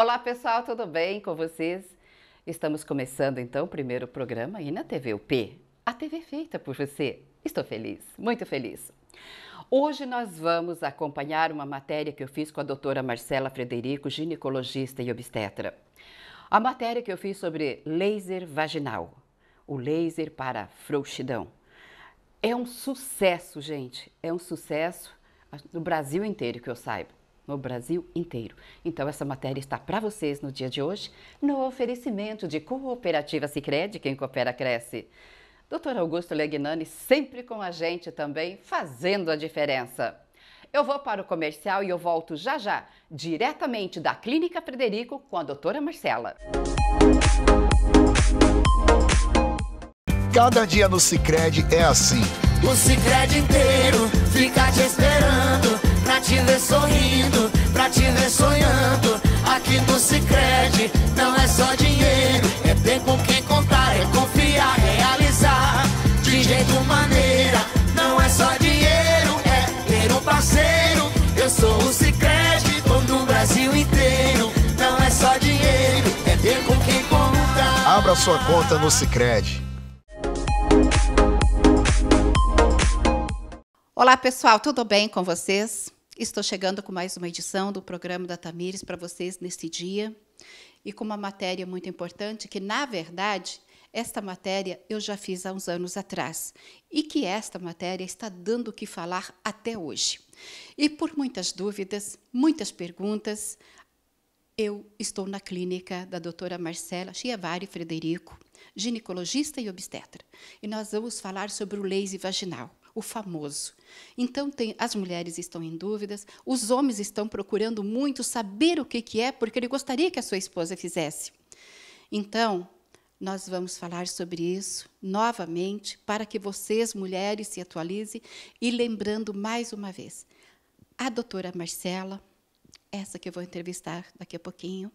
Olá pessoal, tudo bem com vocês? Estamos começando então o primeiro programa aí na TV UP, a TV feita por você. Estou feliz, muito feliz. Hoje nós vamos acompanhar uma matéria que eu fiz com a doutora Marcela Frederico, ginecologista e obstetra. A matéria que eu fiz sobre laser vaginal, o laser para frouxidão. É um sucesso, gente, é um sucesso no Brasil inteiro que eu saiba no Brasil inteiro. Então essa matéria está para vocês no dia de hoje, no oferecimento de Cooperativa Sicredi, quem coopera cresce. Dr. Augusto Legnani sempre com a gente também, fazendo a diferença. Eu vou para o comercial e eu volto já já, diretamente da Clínica Frederico com a doutora Marcela. Cada dia no Sicredi é assim. O Sicredi inteiro fica te esperando pra te ver sorrindo, pra te ver sonhando. Aqui no Sicredi não é só dinheiro, é ter com quem contar, é confiar, realizar de jeito maneira. Não é só dinheiro, é ter um parceiro. Eu sou o Sicredi, todo o Brasil inteiro. Não é só dinheiro, é ter com quem contar. Abra sua conta no Sicredi. Olá pessoal, tudo bem com vocês? Estou chegando com mais uma edição do programa da Tamires para vocês neste dia e com uma matéria muito importante que, na verdade, esta matéria eu já fiz há uns anos atrás e que esta matéria está dando o que falar até hoje. E por muitas dúvidas, muitas perguntas, eu estou na clínica da doutora Marcela Chiavari Frederico, ginecologista e obstetra, e nós vamos falar sobre o laser vaginal o famoso. Então, tem, as mulheres estão em dúvidas, os homens estão procurando muito saber o que, que é, porque ele gostaria que a sua esposa fizesse. Então, nós vamos falar sobre isso novamente, para que vocês, mulheres, se atualizem. E lembrando mais uma vez, a doutora Marcela, essa que eu vou entrevistar daqui a pouquinho,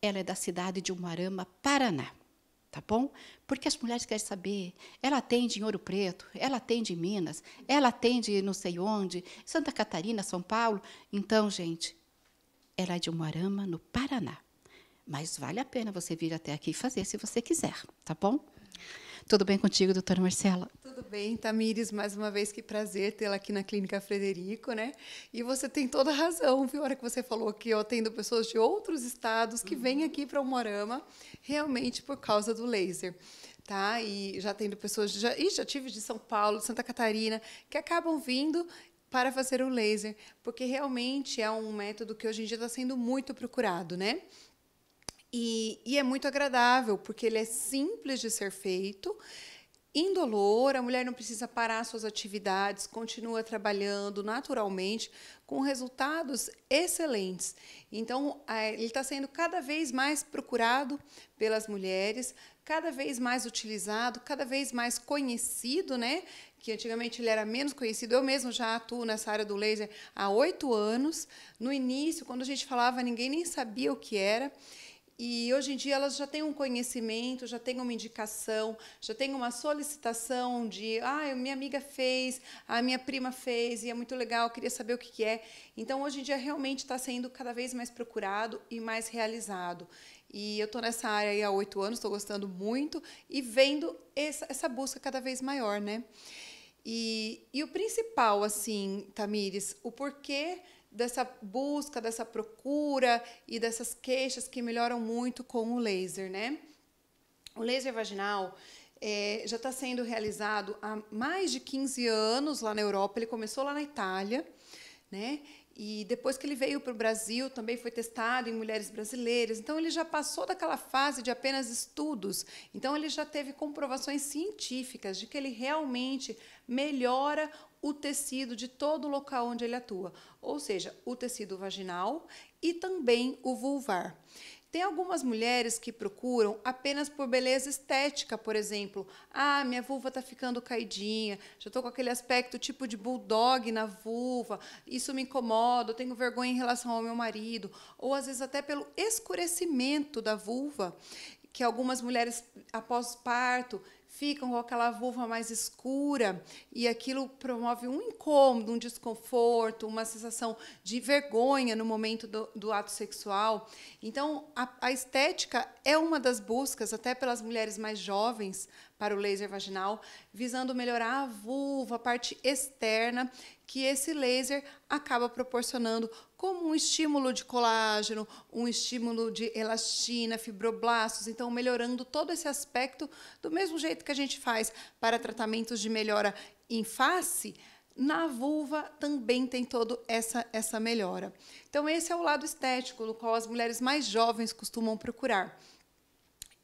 ela é da cidade de Umarama, Paraná tá bom? Porque as mulheres querem saber. Ela atende em Ouro Preto, ela atende em Minas, ela atende não sei onde, Santa Catarina, São Paulo. Então, gente, ela é de Umuarama, no Paraná. Mas vale a pena você vir até aqui e fazer se você quiser, tá bom? Tudo bem contigo, doutora Marcela? Tudo bem, Tamires. Mais uma vez, que prazer tê-la aqui na Clínica Frederico, né? E você tem toda a razão, viu? A hora que você falou que eu atendo pessoas de outros estados que uhum. vêm aqui para o Morama realmente por causa do laser. Tá? E já tendo pessoas, já, e já tive de São Paulo, de Santa Catarina, que acabam vindo para fazer o laser, porque realmente é um método que hoje em dia está sendo muito procurado, né? E, e é muito agradável, porque ele é simples de ser feito, indolor, a mulher não precisa parar suas atividades, continua trabalhando naturalmente, com resultados excelentes. Então, ele está sendo cada vez mais procurado pelas mulheres, cada vez mais utilizado, cada vez mais conhecido, né? Que antigamente ele era menos conhecido. Eu mesmo já atuo nessa área do laser há oito anos. No início, quando a gente falava, ninguém nem sabia o que era. E hoje em dia elas já têm um conhecimento, já têm uma indicação, já têm uma solicitação de, ah, minha amiga fez, a minha prima fez, e é muito legal, queria saber o que, que é. Então, hoje em dia realmente está sendo cada vez mais procurado e mais realizado. E eu estou nessa área há oito anos, estou gostando muito e vendo essa, essa busca cada vez maior, né? E, e o principal, assim, Tamires, o porquê dessa busca, dessa procura e dessas queixas que melhoram muito com o laser, né? O laser vaginal é, já está sendo realizado há mais de 15 anos lá na Europa. Ele começou lá na Itália, né? E depois que ele veio para o Brasil, também foi testado em mulheres brasileiras. Então, ele já passou daquela fase de apenas estudos. Então, ele já teve comprovações científicas de que ele realmente melhora o tecido de todo o local onde ele atua, ou seja, o tecido vaginal e também o vulvar. Tem algumas mulheres que procuram apenas por beleza estética, por exemplo. Ah, minha vulva está ficando caidinha, já estou com aquele aspecto tipo de bulldog na vulva, isso me incomoda, eu tenho vergonha em relação ao meu marido. Ou às vezes até pelo escurecimento da vulva, que algumas mulheres após parto ficam com aquela vulva mais escura e aquilo promove um incômodo, um desconforto, uma sensação de vergonha no momento do, do ato sexual. Então, a, a estética é uma das buscas, até pelas mulheres mais jovens, para o laser vaginal, visando melhorar a vulva, a parte externa, que esse laser acaba proporcionando como um estímulo de colágeno, um estímulo de elastina, fibroblastos, então melhorando todo esse aspecto do mesmo jeito que a gente faz para tratamentos de melhora em face, na vulva também tem toda essa, essa melhora. Então, esse é o lado estético, no qual as mulheres mais jovens costumam procurar.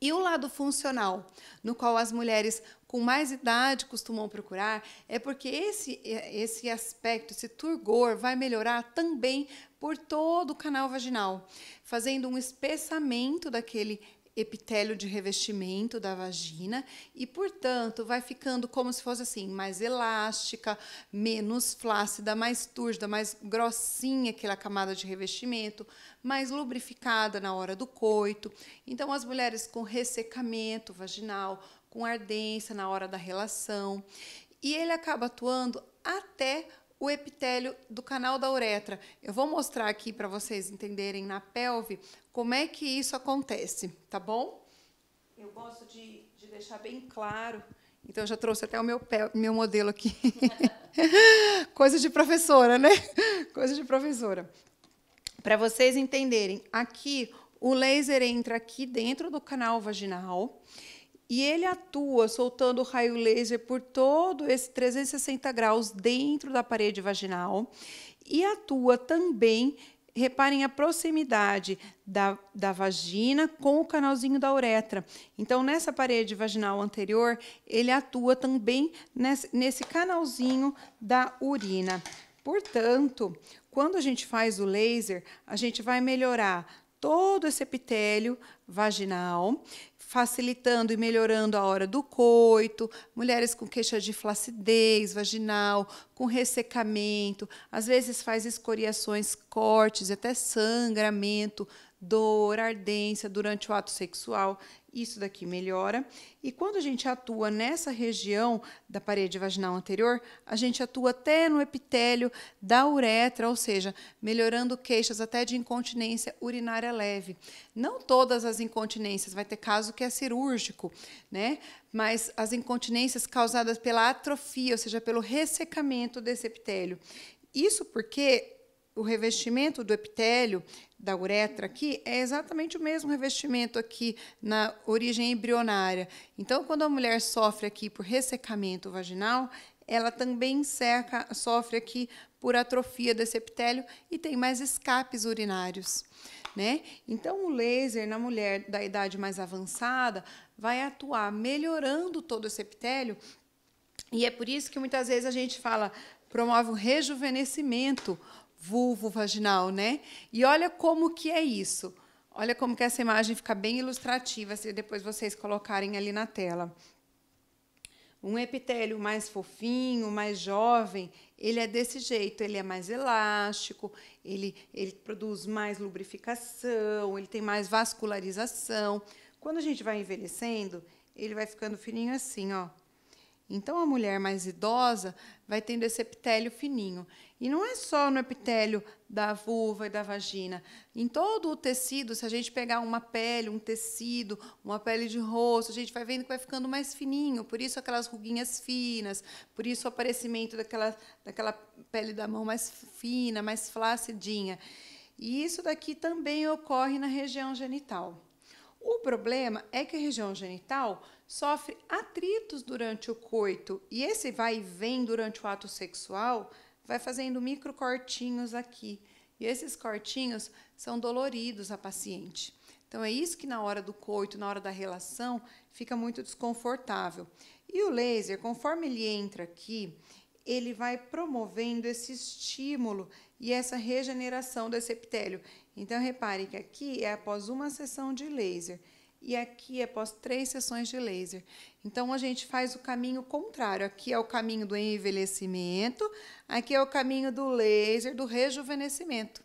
E o lado funcional, no qual as mulheres com mais idade costumam procurar, é porque esse, é, esse aspecto, esse turgor, vai melhorar também por todo o canal vaginal, fazendo um espessamento daquele epitélio de revestimento da vagina e, portanto, vai ficando como se fosse assim, mais elástica, menos flácida, mais túrgida, mais grossinha aquela camada de revestimento, mais lubrificada na hora do coito. Então, as mulheres com ressecamento vaginal, com ardência na hora da relação, e ele acaba atuando até o epitélio do canal da uretra. Eu vou mostrar aqui para vocês entenderem na pelve como é que isso acontece, tá bom? Eu gosto de, de deixar bem claro. Então, já trouxe até o meu, pé, meu modelo aqui. Coisa de professora, né? Coisa de professora. Para vocês entenderem, aqui o laser entra aqui dentro do canal vaginal e ele atua soltando raio laser por todo esse 360 graus dentro da parede vaginal e atua também reparem a proximidade da, da vagina com o canalzinho da uretra. Então, nessa parede vaginal anterior, ele atua também nesse, nesse canalzinho da urina. Portanto, quando a gente faz o laser, a gente vai melhorar todo esse epitélio vaginal facilitando e melhorando a hora do coito, mulheres com queixa de flacidez vaginal, com ressecamento, às vezes faz escoriações, cortes, até sangramento dor, ardência durante o ato sexual. Isso daqui melhora. E quando a gente atua nessa região da parede vaginal anterior, a gente atua até no epitélio da uretra, ou seja, melhorando queixas até de incontinência urinária leve. Não todas as incontinências, vai ter caso que é cirúrgico, né? Mas as incontinências causadas pela atrofia, ou seja, pelo ressecamento desse epitélio. Isso porque o revestimento do epitélio da uretra aqui é exatamente o mesmo revestimento aqui na origem embrionária. Então, quando a mulher sofre aqui por ressecamento vaginal, ela também seca, sofre aqui por atrofia desse epitélio e tem mais escapes urinários. Né? Então, o laser na mulher da idade mais avançada vai atuar melhorando todo esse epitélio, e é por isso que muitas vezes a gente fala promove o rejuvenescimento vulvo vaginal, né? E olha como que é isso. Olha como que essa imagem fica bem ilustrativa se depois vocês colocarem ali na tela. Um epitélio mais fofinho, mais jovem, ele é desse jeito, ele é mais elástico, ele, ele produz mais lubrificação, ele tem mais vascularização. Quando a gente vai envelhecendo, ele vai ficando fininho assim, ó. Então, a mulher mais idosa vai tendo esse epitélio fininho. E não é só no epitélio da vulva e da vagina. Em todo o tecido, se a gente pegar uma pele, um tecido, uma pele de rosto, a gente vai vendo que vai ficando mais fininho. Por isso, aquelas ruguinhas finas, por isso o aparecimento daquela, daquela pele da mão mais fina, mais flacidinha. E isso daqui também ocorre na região genital. O problema é que a região genital sofre atritos durante o coito e esse vai e vem durante o ato sexual vai fazendo micro cortinhos aqui. E esses cortinhos são doloridos à paciente. Então é isso que na hora do coito, na hora da relação, fica muito desconfortável. E o laser, conforme ele entra aqui, ele vai promovendo esse estímulo e essa regeneração desse epitélio. Então, repare que aqui é após uma sessão de laser e aqui é após três sessões de laser. Então, a gente faz o caminho contrário. Aqui é o caminho do envelhecimento, aqui é o caminho do laser, do rejuvenescimento.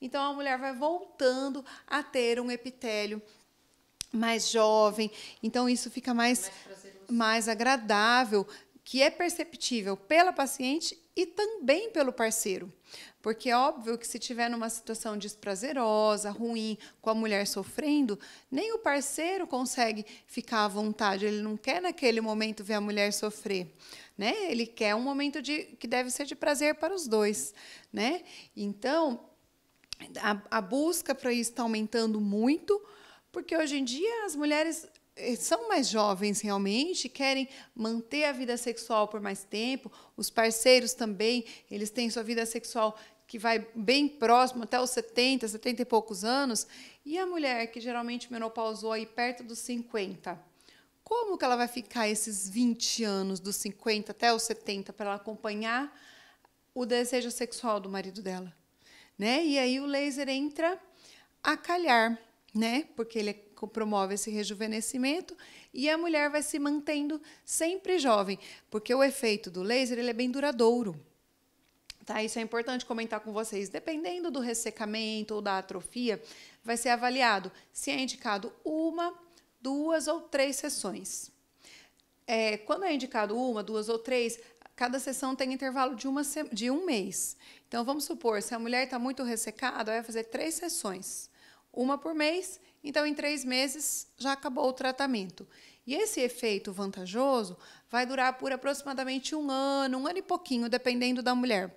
Então, a mulher vai voltando a ter um epitélio mais jovem. Então, isso fica mais, mais, mais agradável, que é perceptível pela paciente e também pelo parceiro. Porque é óbvio que se tiver numa situação desprazerosa, ruim, com a mulher sofrendo, nem o parceiro consegue ficar à vontade, ele não quer naquele momento ver a mulher sofrer, né? Ele quer um momento de que deve ser de prazer para os dois, né? Então, a, a busca para isso está aumentando muito, porque hoje em dia as mulheres eh, são mais jovens realmente, querem manter a vida sexual por mais tempo. Os parceiros também, eles têm sua vida sexual que vai bem próximo, até os 70, 70 e poucos anos. E a mulher que geralmente menopausou aí perto dos 50, como que ela vai ficar esses 20 anos, dos 50 até os 70, para ela acompanhar o desejo sexual do marido dela? Né? E aí o laser entra a calhar, né? porque ele é promove esse rejuvenescimento e a mulher vai se mantendo sempre jovem, porque o efeito do laser ele é bem duradouro. Tá, isso é importante comentar com vocês. Dependendo do ressecamento ou da atrofia, vai ser avaliado se é indicado uma, duas ou três sessões. É, quando é indicado uma, duas ou três, cada sessão tem intervalo de, uma, de um mês. Então, vamos supor, se a mulher está muito ressecada, vai fazer três sessões. Uma por mês então, em três meses já acabou o tratamento. E esse efeito vantajoso vai durar por aproximadamente um ano, um ano e pouquinho, dependendo da mulher.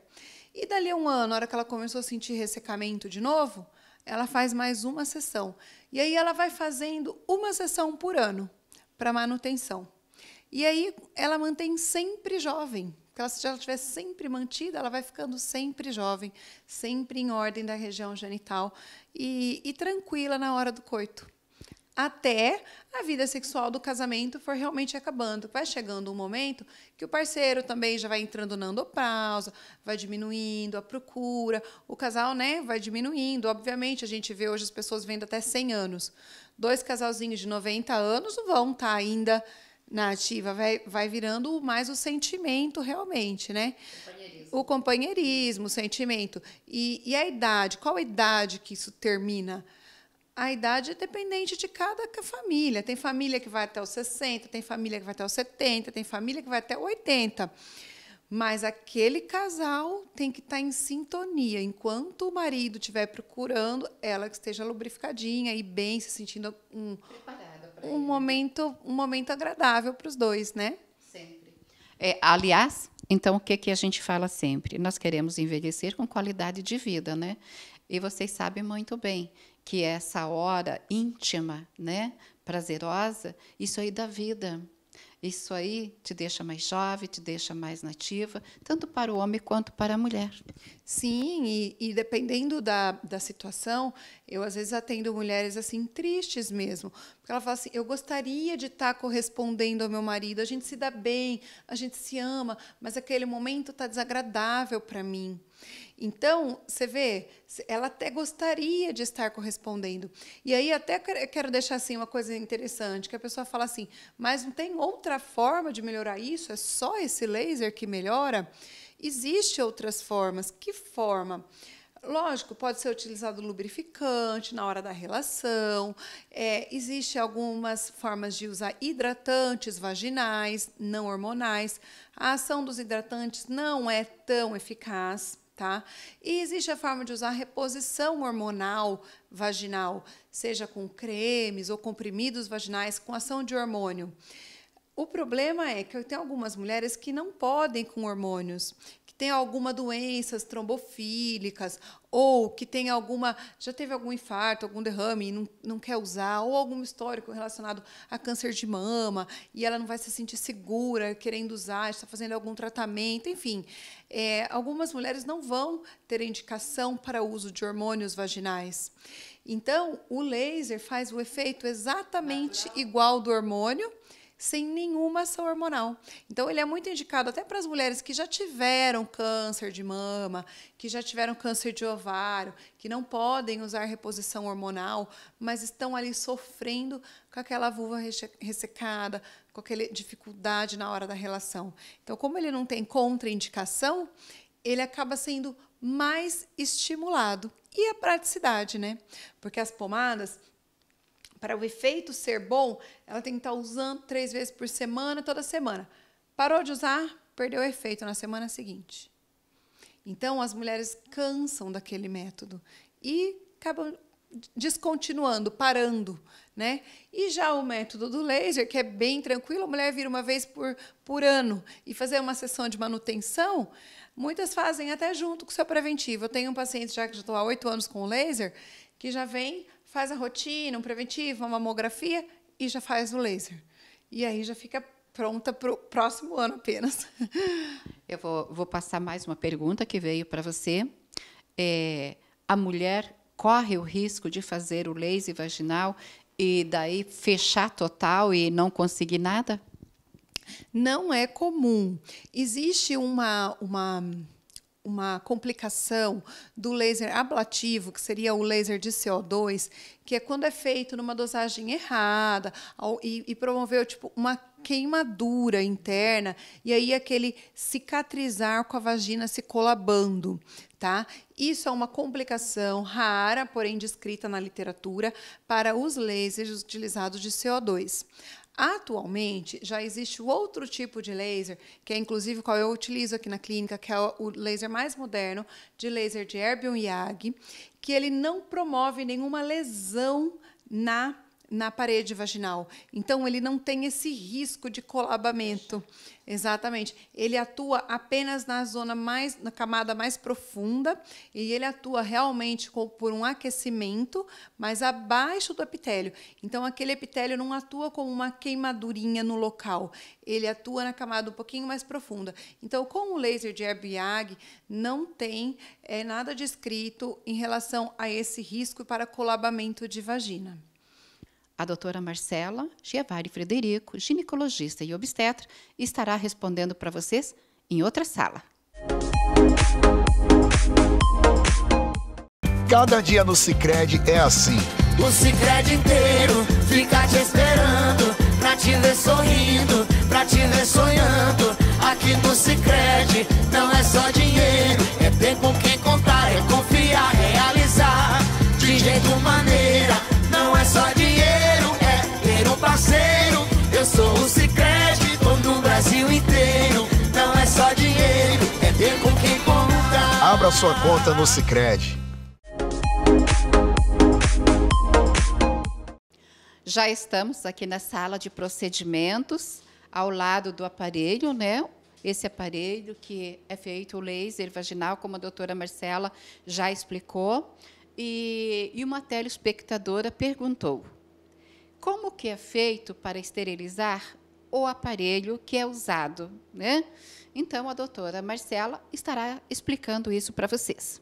E dali a um ano, na hora que ela começou a sentir ressecamento de novo, ela faz mais uma sessão. E aí ela vai fazendo uma sessão por ano para manutenção. E aí ela mantém sempre jovem. Porque se ela estiver sempre mantida, ela vai ficando sempre jovem, sempre em ordem da região genital e, e tranquila na hora do coito até a vida sexual do casamento for realmente acabando. Vai chegando um momento que o parceiro também já vai entrando na andopausa, vai diminuindo a procura, o casal né, vai diminuindo. Obviamente, a gente vê hoje as pessoas vendo até 100 anos. Dois casalzinhos de 90 anos vão estar tá ainda nativa vai, vai virando mais o sentimento realmente, né? Companheirismo. O companheirismo, o sentimento. E, e a idade, qual a idade que isso termina? A idade é dependente de cada família. Tem família que vai até os 60, tem família que vai até os 70, tem família que vai até 80. Mas aquele casal tem que estar tá em sintonia. Enquanto o marido estiver procurando, ela que esteja lubrificadinha e bem, se sentindo um, Preparada um momento, um momento agradável para os dois, né? Sempre. É, aliás, então o que que a gente fala sempre? Nós queremos envelhecer com qualidade de vida, né? E vocês sabem muito bem que essa hora íntima, né, prazerosa, isso aí da vida. Isso aí te deixa mais jovem, te deixa mais nativa, tanto para o homem quanto para a mulher. Sim, e, e dependendo da, da situação, eu às vezes atendo mulheres assim tristes mesmo, porque ela fala assim: eu gostaria de estar tá correspondendo ao meu marido, a gente se dá bem, a gente se ama, mas aquele momento está desagradável para mim. Então, você vê, ela até gostaria de estar correspondendo. E aí, até quero deixar assim uma coisa interessante, que a pessoa fala assim, mas não tem outra forma de melhorar isso? É só esse laser que melhora? Existem outras formas. Que forma? Lógico, pode ser utilizado lubrificante na hora da relação. É, Existem algumas formas de usar hidratantes vaginais, não hormonais. A ação dos hidratantes não é tão eficaz tá? E existe a forma de usar reposição hormonal vaginal, seja com cremes ou comprimidos vaginais com ação de hormônio. O problema é que tem algumas mulheres que não podem com hormônios, que têm alguma doenças trombofílicas, ou que tem alguma. já teve algum infarto, algum derrame e não, não quer usar, ou algum histórico relacionado a câncer de mama, e ela não vai se sentir segura querendo usar, está fazendo algum tratamento, enfim. É, algumas mulheres não vão ter indicação para uso de hormônios vaginais. Então, o laser faz o efeito exatamente igual do hormônio sem nenhuma ação hormonal. Então, ele é muito indicado até para as mulheres que já tiveram câncer de mama, que já tiveram câncer de ovário, que não podem usar reposição hormonal, mas estão ali sofrendo com aquela vulva ressecada, com aquela dificuldade na hora da relação. Então, como ele não tem contraindicação, ele acaba sendo mais estimulado. E a praticidade, né? Porque as pomadas para o efeito ser bom, ela tem que estar usando três vezes por semana, toda semana. Parou de usar, perdeu o efeito na semana seguinte. Então, as mulheres cansam daquele método e acabam descontinuando, parando, né? E já o método do laser, que é bem tranquilo, a mulher vira uma vez por, por ano e fazer uma sessão de manutenção, muitas fazem até junto com o seu preventivo. Eu tenho um paciente já que já estou há oito anos com o laser, que já vem faz a rotina, um preventivo, uma mamografia e já faz o laser. E aí já fica pronta para o próximo ano apenas. Eu vou, vou, passar mais uma pergunta que veio para você. É, a mulher corre o risco de fazer o laser vaginal e daí fechar total e não conseguir nada? Não é comum. Existe uma, uma uma complicação do laser ablativo, que seria o laser de CO2, que é quando é feito numa dosagem errada ao, e, e promoveu tipo, uma queimadura interna e aí aquele cicatrizar com a vagina se colabando, tá? Isso é uma complicação rara, porém descrita na literatura, para os lasers utilizados de CO2. Atualmente, já existe outro tipo de laser, que é inclusive qual eu utilizo aqui na clínica, que é o laser mais moderno, de laser de Erbium Yag, que ele não promove nenhuma lesão na na parede vaginal. Então, ele não tem esse risco de colabamento. Exatamente. Ele atua apenas na zona mais, na camada mais profunda, e ele atua realmente com, por um aquecimento, mas abaixo do epitélio. Então, aquele epitélio não atua como uma queimadurinha no local. Ele atua na camada um pouquinho mais profunda. Então, com o laser de airbag, não tem é, nada descrito em relação a esse risco para colabamento de vagina. A doutora Marcela Giavari Frederico, ginecologista e obstetra, estará respondendo para vocês em outra sala. Cada dia no Sicredi é assim. O Sicredi inteiro fica te esperando pra te ver sorrindo, pra te ver sonhando. Aqui no Sicredi não é só dinheiro, é ter com quem contar, é confiar, realizar de jeito maneiro. parceiro. Eu sou o Cicred, dono do Brasil inteiro. Não é só dinheiro, é ter com quem contar. Abra sua conta no Cicred. Já estamos aqui na sala de procedimentos, ao lado do aparelho, né? Esse aparelho que é feito o laser vaginal, como a doutora Marcela já explicou. E, e uma telespectadora perguntou: como que é feito para esterilizar o aparelho que é usado, né? Então a doutora Marcela estará explicando isso para vocês.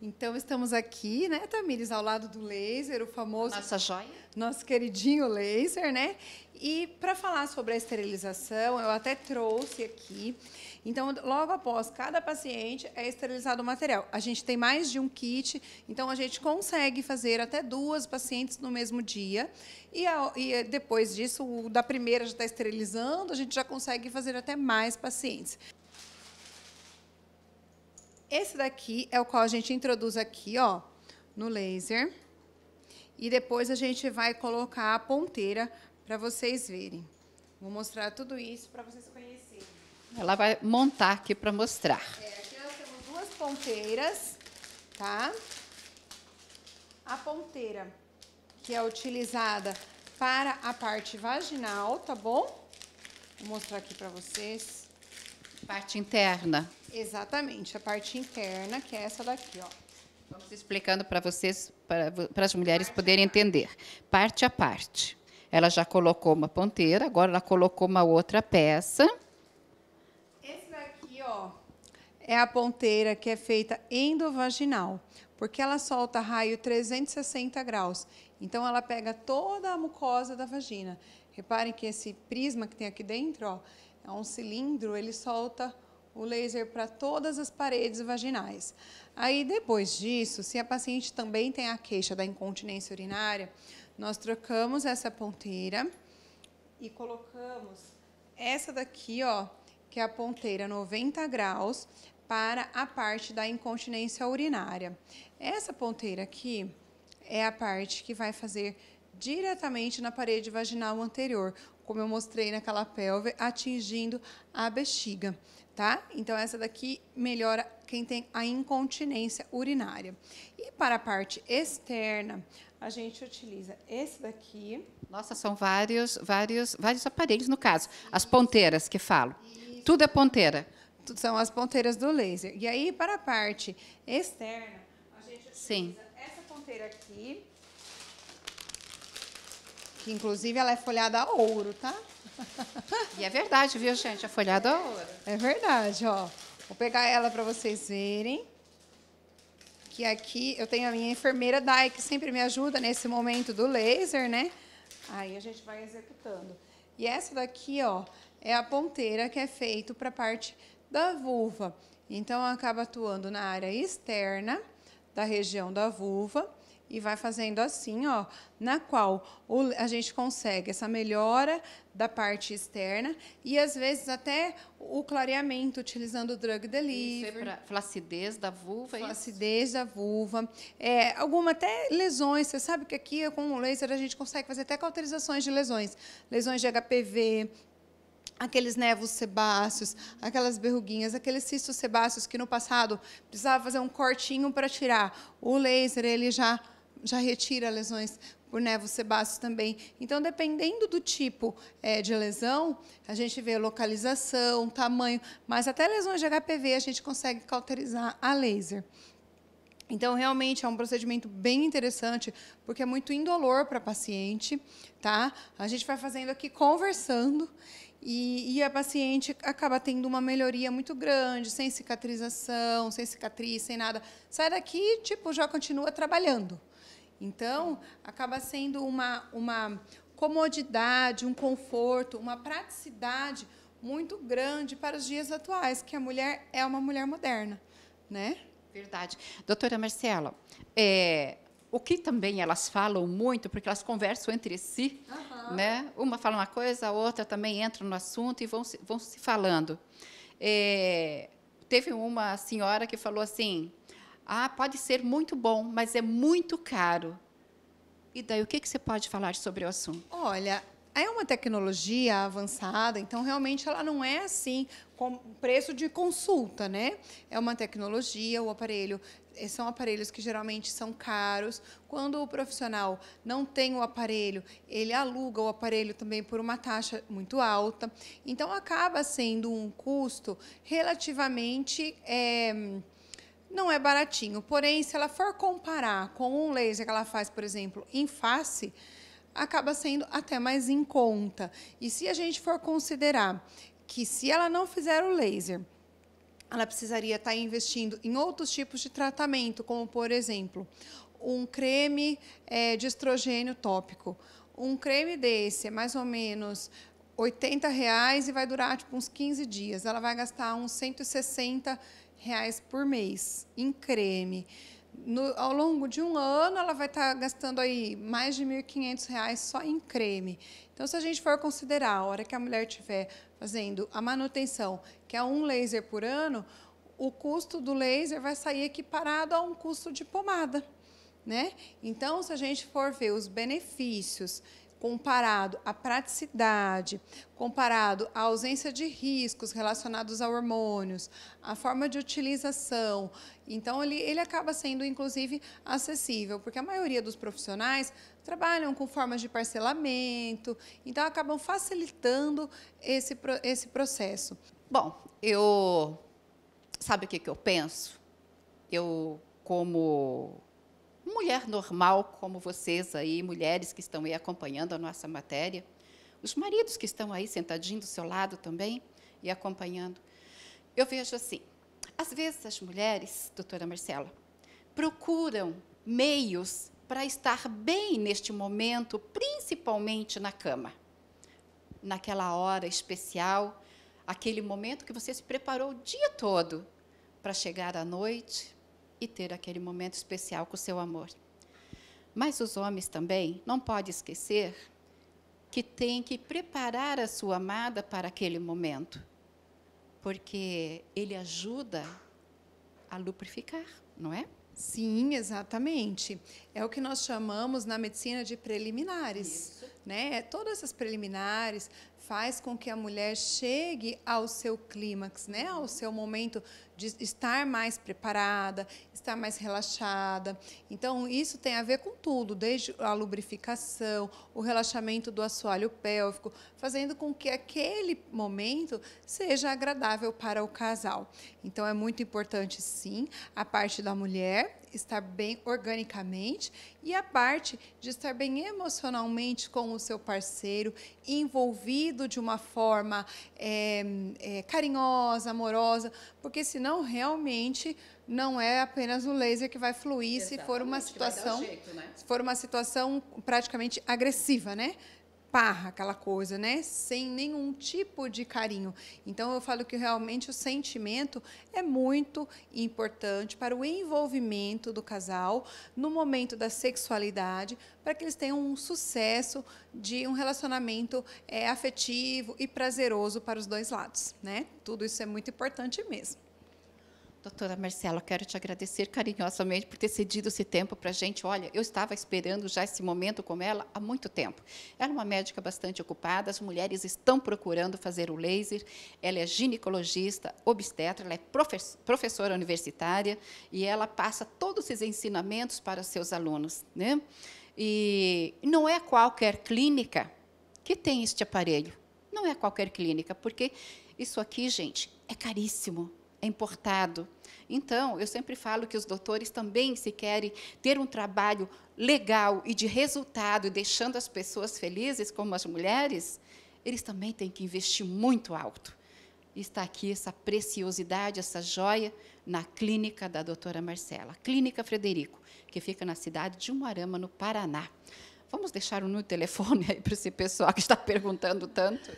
Então estamos aqui, né, Tamires, ao lado do laser, o famoso nossa joia, nosso queridinho laser, né? E para falar sobre a esterilização, eu até trouxe aqui então, logo após cada paciente, é esterilizado o material. A gente tem mais de um kit, então a gente consegue fazer até duas pacientes no mesmo dia. E, a, e depois disso, o da primeira já está esterilizando, a gente já consegue fazer até mais pacientes. Esse daqui é o qual a gente introduz aqui, ó, no laser. E depois a gente vai colocar a ponteira para vocês verem. Vou mostrar tudo isso para vocês conhecerem. Ela vai montar aqui para mostrar. É, aqui nós temos duas ponteiras, tá? A ponteira que é utilizada para a parte vaginal, tá bom? Vou mostrar aqui para vocês. Parte interna. Exatamente, a parte interna, que é essa daqui, ó. Vamos explicando para vocês, para as mulheres parte poderem entender. Parte a parte. Ela já colocou uma ponteira, agora ela colocou uma outra peça é a ponteira que é feita endovaginal, porque ela solta raio 360 graus. Então ela pega toda a mucosa da vagina. Reparem que esse prisma que tem aqui dentro, ó, é um cilindro, ele solta o laser para todas as paredes vaginais. Aí depois disso, se a paciente também tem a queixa da incontinência urinária, nós trocamos essa ponteira e colocamos essa daqui, ó, que é a ponteira 90 graus, para a parte da incontinência urinária. Essa ponteira aqui é a parte que vai fazer diretamente na parede vaginal anterior, como eu mostrei naquela pelve, atingindo a bexiga, tá? Então essa daqui melhora quem tem a incontinência urinária. E para a parte externa, a gente utiliza esse daqui. Nossa, são vários, vários, vários aparelhos no caso. As ponteiras que falo. Isso. Tudo é ponteira são as ponteiras do laser. E aí, para a parte externa, a gente Sim. essa ponteira aqui, que inclusive ela é folhada a ouro, tá? E é verdade, viu, gente? É folhada a ouro. É verdade, ó. Vou pegar ela para vocês verem. Que aqui eu tenho a minha enfermeira Dai, que sempre me ajuda nesse momento do laser, né? Aí a gente vai executando. E essa daqui, ó, é a ponteira que é feito para a parte da vulva. Então, acaba atuando na área externa da região da vulva e vai fazendo assim, ó, na qual a gente consegue essa melhora da parte externa e às vezes até o clareamento utilizando o drug delivery, isso é flacidez da vulva, é flacidez isso? da vulva, é, alguma até lesões. Você sabe que aqui com o laser a gente consegue fazer até cauterizações de lesões, lesões de HPV, aqueles nevos sebáceos, aquelas berruguinhas, aqueles cistos sebáceos que no passado precisava fazer um cortinho para tirar. O laser ele já já retira lesões por nevos sebáceo também. Então, dependendo do tipo é, de lesão, a gente vê localização, tamanho, mas até lesões de HPV a gente consegue cauterizar a laser. Então, realmente é um procedimento bem interessante, porque é muito indolor para paciente, tá? A gente vai fazendo aqui conversando e, e, a paciente acaba tendo uma melhoria muito grande, sem cicatrização, sem cicatriz, sem nada. Sai daqui, tipo, já continua trabalhando. Então, acaba sendo uma, uma comodidade, um conforto, uma praticidade muito grande para os dias atuais, que a mulher é uma mulher moderna, né? Verdade. Doutora Marcela, é, o que também elas falam muito, porque elas conversam entre si, uhum né? Uma fala uma coisa, a outra também entra no assunto e vão se, vão se falando. É, teve uma senhora que falou assim: Ah, pode ser muito bom, mas é muito caro. E daí, o que, que você pode falar sobre o assunto? Olha, é uma tecnologia avançada, então realmente ela não é assim com preço de consulta, né? É uma tecnologia, o aparelho eh, são aparelhos que geralmente são caros. Quando o profissional não tem o aparelho, ele aluga o aparelho também por uma taxa muito alta. Então, acaba sendo um custo relativamente. É, não é baratinho, porém, se ela for comparar com um laser que ela faz, por exemplo, em face, acaba sendo até mais em conta. E se a gente for considerar que se ela não fizer o laser, ela precisaria estar tá investindo em outros tipos de tratamento, como, por exemplo, um creme é, de estrogênio tópico. Um creme desse é mais ou menos 80 reais e vai durar tipo, uns 15 dias. Ela vai gastar uns 160 reais por mês em creme. No, ao longo de um ano, ela vai estar tá gastando aí mais de R$ reais só em creme. Então, se a gente for considerar a hora que a mulher tiver fazendo a manutenção, que é um laser por ano, o custo do laser vai sair equiparado a um custo de pomada. Né? Então, se a gente for ver os benefícios comparado à praticidade, comparado à ausência de riscos relacionados a hormônios, a forma de utilização. Então, ele, ele acaba sendo, inclusive, acessível, porque a maioria dos profissionais trabalham com formas de parcelamento, então acabam facilitando esse, esse processo. Bom, eu. Sabe o que, que eu penso? Eu, como mulher normal como vocês aí, mulheres que estão aí acompanhando a nossa matéria, os maridos que estão aí sentadinhos do seu lado também e acompanhando. Eu vejo assim, às vezes as mulheres, doutora Marcela, procuram meios para estar bem neste momento, principalmente na cama. Naquela hora especial, aquele momento que você se preparou o dia todo para chegar à noite, e ter aquele momento especial com o seu amor. Mas os homens também não podem esquecer que tem que preparar a sua amada para aquele momento, porque ele ajuda a lubrificar, não é? Sim, exatamente. É o que nós chamamos na medicina de preliminares, Isso. né? É todas as preliminares, faz com que a mulher chegue ao seu clímax, né? ao seu momento de estar mais preparada, estar mais relaxada. Então, isso tem a ver com tudo, desde a lubrificação, o relaxamento do assoalho pélvico, fazendo com que aquele momento seja agradável para o casal. Então, é muito importante, sim, a parte da mulher estar bem organicamente e a parte de estar bem emocionalmente com o seu parceiro, envolvido de uma forma é, é, carinhosa, amorosa, porque senão realmente não é apenas o laser que vai fluir Exatamente, se for uma situação, jeito, né? se for uma situação praticamente agressiva, né? parra, aquela coisa, né? Sem nenhum tipo de carinho. Então eu falo que realmente o sentimento é muito importante para o envolvimento do casal no momento da sexualidade, para que eles tenham um sucesso de um relacionamento é, afetivo e prazeroso para os dois lados, né? Tudo isso é muito importante mesmo. Doutora Marcela, quero te agradecer carinhosamente por ter cedido esse tempo para a gente. Olha, eu estava esperando já esse momento com ela há muito tempo. Ela é uma médica bastante ocupada, as mulheres estão procurando fazer o laser. Ela é ginecologista, obstetra, ela é professora universitária e ela passa todos esses ensinamentos para os seus alunos. Né? E não é qualquer clínica que tem este aparelho. Não é qualquer clínica, porque isso aqui, gente, é caríssimo é importado. Então, eu sempre falo que os doutores também, se querem ter um trabalho legal e de resultado, deixando as pessoas felizes, como as mulheres, eles também têm que investir muito alto. está aqui essa preciosidade, essa joia, na clínica da doutora Marcela, Clínica Frederico, que fica na cidade de Umuarama, no Paraná. Vamos deixar o um número de telefone aí para esse pessoal que está perguntando tanto.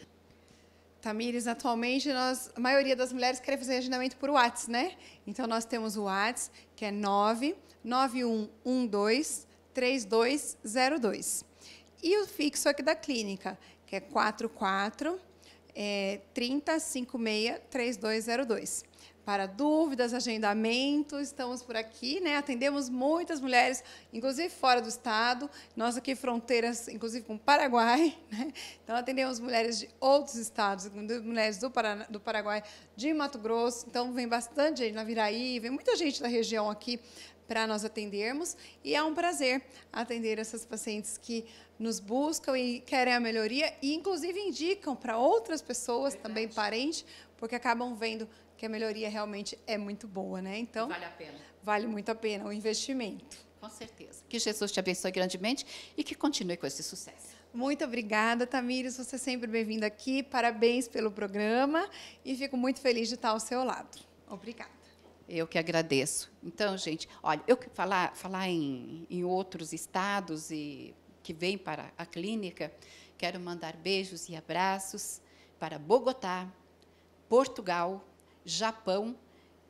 Tamires, atualmente nós, a maioria das mulheres quer fazer agendamento por WhatsApp, né? Então nós temos o WhatsApp, que é 991123202. E o fixo aqui da clínica, que é 44 é, 3056 3202 para dúvidas, agendamento. Estamos por aqui, né? Atendemos muitas mulheres, inclusive fora do estado. Nós aqui fronteiras, inclusive com o Paraguai, né? Então atendemos mulheres de outros estados, mulheres do, Paraná, do Paraguai, de Mato Grosso. Então vem bastante gente na Viraí, vem muita gente da região aqui para nós atendermos e é um prazer atender essas pacientes que nos buscam e querem a melhoria e inclusive indicam para outras pessoas, Verdade. também parentes, porque acabam vendo que a melhoria realmente é muito boa, né? Então vale a pena. Vale muito a pena o investimento. Com certeza. Que Jesus te abençoe grandemente e que continue com esse sucesso. Muito obrigada, Tamires. Você é sempre bem-vinda aqui. Parabéns pelo programa e fico muito feliz de estar ao seu lado. Obrigada. Eu que agradeço. Então, gente, olha, eu falar, falar em, em outros estados e que vêm para a clínica, quero mandar beijos e abraços para Bogotá, Portugal, Japão,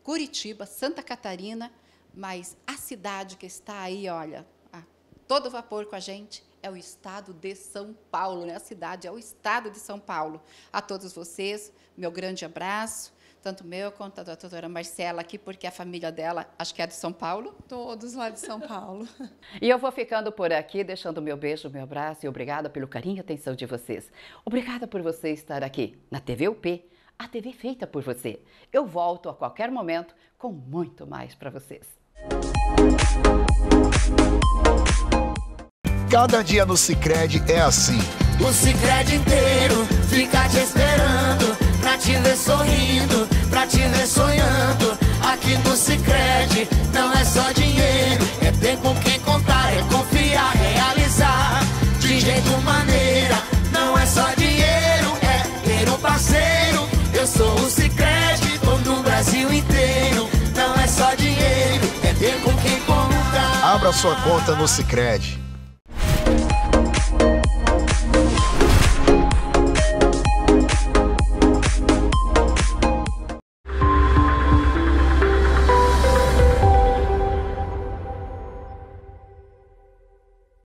Curitiba, Santa Catarina, mas a cidade que está aí, olha, a todo vapor com a gente é o estado de São Paulo, né? A cidade é o estado de São Paulo. A todos vocês, meu grande abraço tanto meu quanto a doutora Marcela aqui, porque a família dela, acho que é de São Paulo. Todos lá de São Paulo. e eu vou ficando por aqui, deixando meu beijo, meu abraço e obrigada pelo carinho e atenção de vocês. Obrigada por você estar aqui na TV UP a TV é feita por você. Eu volto a qualquer momento com muito mais para vocês. Cada dia no Cicred é assim. O Cicred inteiro fica te esperando pra te ver sorrindo, pra te ver sonhando. Aqui no Cicred não é só dinheiro, é ter com quem contar, é confiar, realizar de jeito maneiro. Eu sou o Cicred, todo do Brasil inteiro. Não é só dinheiro, é ter com quem contar. Abra sua conta no Cicred.